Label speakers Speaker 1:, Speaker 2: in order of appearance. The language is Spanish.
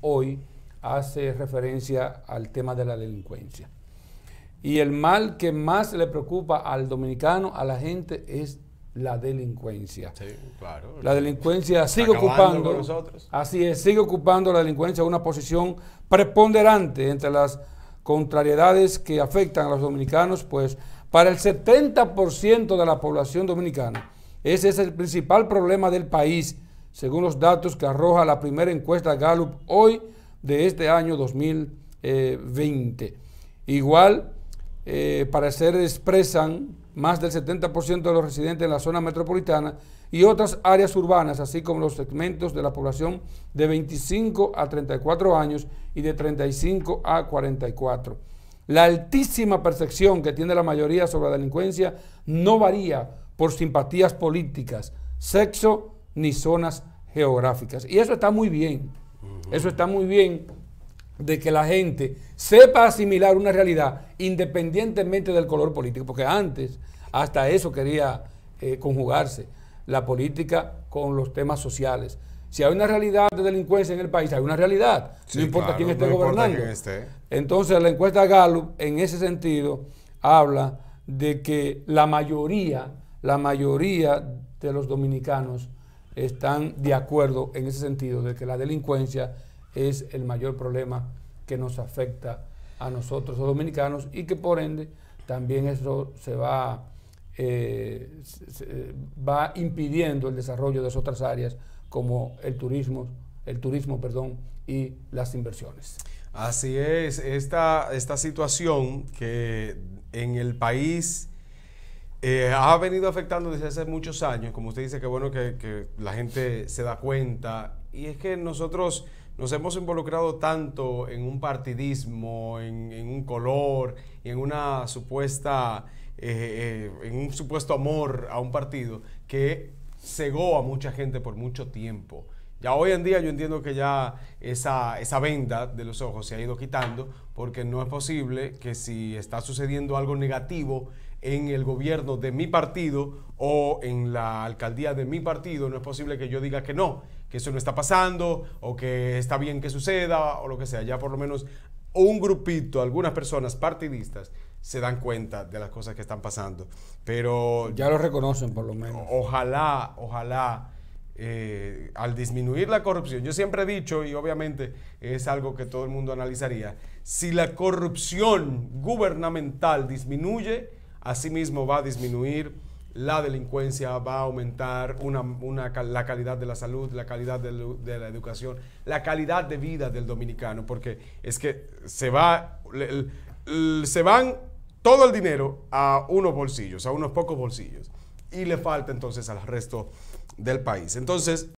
Speaker 1: hoy hace referencia al tema de la delincuencia. Y el mal que más le preocupa al dominicano, a la gente, es la delincuencia. Sí, claro. La delincuencia sigue ocupando, así es, sigue ocupando la delincuencia una posición preponderante entre las contrariedades que afectan a los dominicanos, pues para el 70% de la población dominicana, ese es el principal problema del país, según los datos que arroja la primera encuesta Gallup hoy de este año 2020. Igual, eh, para parecer expresan más del 70% de los residentes en la zona metropolitana y otras áreas urbanas, así como los segmentos de la población de 25 a 34 años y de 35 a 44. La altísima percepción que tiene la mayoría sobre la delincuencia no varía por simpatías políticas, sexo, ni zonas geográficas. Y eso está muy bien. Eso está muy bien de que la gente sepa asimilar una realidad independientemente del color político, porque antes hasta eso quería eh, conjugarse la política con los temas sociales. Si hay una realidad de delincuencia en el país, hay una realidad, no importa quién esté gobernando. Entonces la encuesta Gallup en ese sentido habla de que la mayoría, la mayoría de los dominicanos están de acuerdo en ese sentido de que la delincuencia es el mayor problema que nos afecta a nosotros los dominicanos y que por ende también eso se va, eh, va impidiendo el desarrollo de otras áreas como el turismo, el turismo perdón, y las inversiones.
Speaker 2: Así es, esta situación que en el país eh, ha venido afectando desde hace muchos años, como usted dice, que bueno que, la gente se da cuenta, y es que nosotros nos hemos involucrado tanto en un partidismo, en, un color, en una supuesta, eh, eh, en un supuesto amor a un partido que cegó a mucha gente por mucho tiempo. Ya hoy en día yo entiendo que ya esa, esa venda de los ojos se ha ido quitando porque no es posible que si está sucediendo algo negativo en el gobierno de mi partido o en la alcaldía de mi partido, no es posible que yo diga que no, que eso no está pasando o que está bien que suceda o lo que sea. Ya por lo menos un grupito, algunas personas partidistas se dan cuenta de las cosas que están pasando. Pero... Ya lo reconocen por lo menos. Ojalá, ojalá eh, al disminuir la corrupción, yo siempre he dicho, y obviamente es algo que todo el mundo analizaría, si la corrupción gubernamental disminuye, asimismo va a disminuir la delincuencia, va a aumentar la calidad de la salud, la calidad de, la educación, la calidad de vida del dominicano, porque es que se va, se van todo el dinero a unos bolsillos, a unos pocos bolsillos, y le falta entonces al resto del país. Entonces,